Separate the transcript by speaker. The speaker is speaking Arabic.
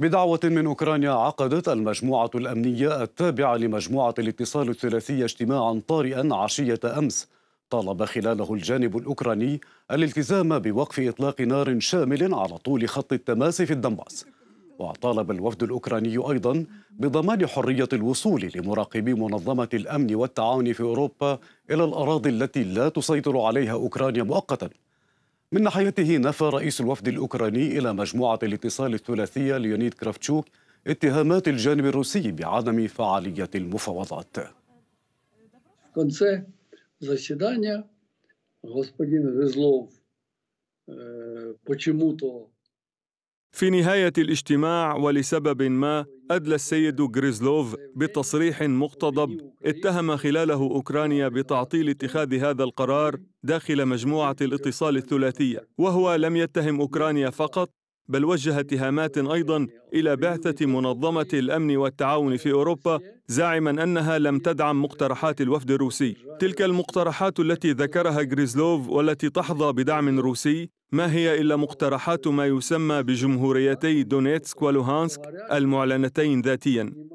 Speaker 1: بدعوة من أوكرانيا عقدت المجموعة الأمنية التابعة لمجموعة الاتصال الثلاثي اجتماعا طارئا عشية أمس طالب خلاله الجانب الأوكراني الالتزام بوقف إطلاق نار شامل على طول خط التماس في الدنباس وطالب الوفد الأوكراني أيضا بضمان حرية الوصول لمراقبي منظمة الأمن والتعاون في أوروبا إلى الأراضي التي لا تسيطر عليها أوكرانيا مؤقتا من ناحيته نفى رئيس الوفد الأوكراني إلى مجموعة الاتصال الثلاثية ليونيد كرافتشوك اتهامات الجانب الروسي بعدم فعالية المفاوضات
Speaker 2: في نهاية الاجتماع ولسبب ما أدلى السيد غريزلوف بتصريح مقتضب اتهم خلاله أوكرانيا بتعطيل اتخاذ هذا القرار داخل مجموعة الاتصال الثلاثية وهو لم يتهم أوكرانيا فقط بل وجه اتهامات أيضا إلى بعثة منظمة الأمن والتعاون في أوروبا زاعما أنها لم تدعم مقترحات الوفد الروسي تلك المقترحات التي ذكرها غريزلوف والتي تحظى بدعم روسي ما هي إلا مقترحات ما يسمى بجمهوريتي دونيتسك ولوهانسك المعلنتين ذاتيا